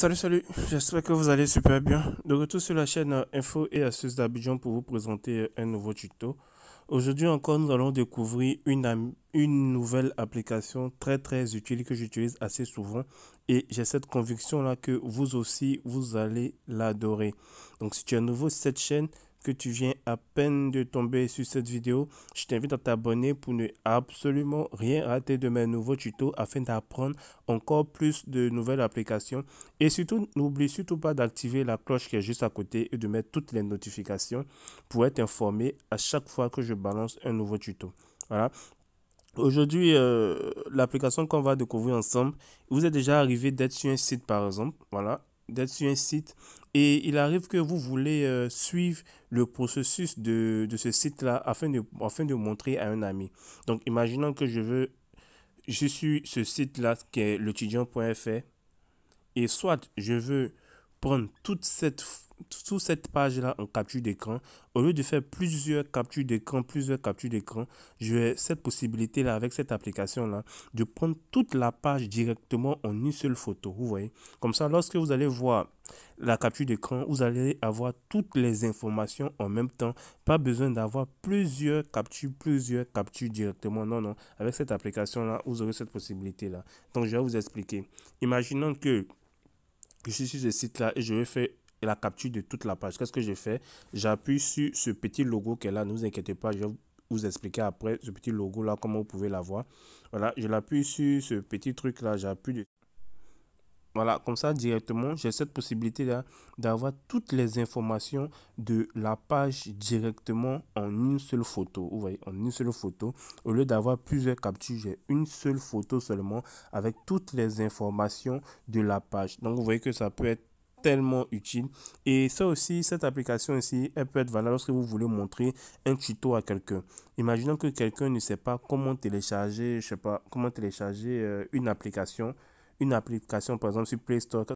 Salut, salut, j'espère que vous allez super bien. De retour sur la chaîne euh, Info et Astuces d'Abidjan pour vous présenter euh, un nouveau tuto. Aujourd'hui encore, nous allons découvrir une, une nouvelle application très très utile que j'utilise assez souvent et j'ai cette conviction là que vous aussi, vous allez l'adorer. Donc si tu es nouveau sur cette chaîne, que tu viens à peine de tomber sur cette vidéo, je t'invite à t'abonner pour ne absolument rien rater de mes nouveaux tutos afin d'apprendre encore plus de nouvelles applications. Et surtout, n'oublie surtout pas d'activer la cloche qui est juste à côté et de mettre toutes les notifications pour être informé à chaque fois que je balance un nouveau tuto. Voilà. Aujourd'hui, euh, l'application qu'on va découvrir ensemble, vous êtes déjà arrivé d'être sur un site par exemple, voilà, d'être sur un site et il arrive que vous voulez euh, suivre le processus de, ce site-là afin de, afin de montrer à un ami. Donc, imaginons que je veux, je suis ce site-là qui est l'étudiant.fr et soit je veux prendre toute cette, toute cette page-là en capture d'écran, au lieu de faire plusieurs captures d'écran, plusieurs captures d'écran, je vais cette possibilité-là avec cette application-là de prendre toute la page directement en une seule photo. Vous voyez Comme ça, lorsque vous allez voir la capture d'écran, vous allez avoir toutes les informations en même temps. Pas besoin d'avoir plusieurs captures, plusieurs captures directement. Non, non. Avec cette application-là, vous aurez cette possibilité-là. Donc, je vais vous expliquer. Imaginons que je suis sur ce site-là et je vais faire la capture de toute la page. Qu'est-ce que j'ai fait J'appuie sur ce petit logo qui est là. Ne vous inquiétez pas, je vais vous expliquer après ce petit logo là, comment vous pouvez l'avoir. Voilà, je l'appuie sur ce petit truc là, j'appuie voilà, comme ça directement, j'ai cette possibilité-là d'avoir toutes les informations de la page directement en une seule photo. Vous voyez, en une seule photo. Au lieu d'avoir plusieurs captures, j'ai une seule photo seulement avec toutes les informations de la page. Donc, vous voyez que ça peut être tellement utile et ça aussi cette application ici elle peut être valable lorsque vous voulez montrer un tuto à quelqu'un imaginons que quelqu'un ne sait pas comment télécharger je sais pas comment télécharger euh, une application une application, par exemple, sur Play Store,